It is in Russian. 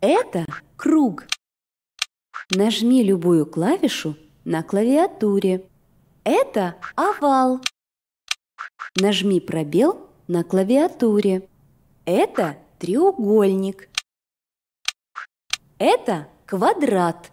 Это круг. Нажми любую клавишу на клавиатуре. Это овал. Нажми пробел на клавиатуре. Это треугольник. Это квадрат.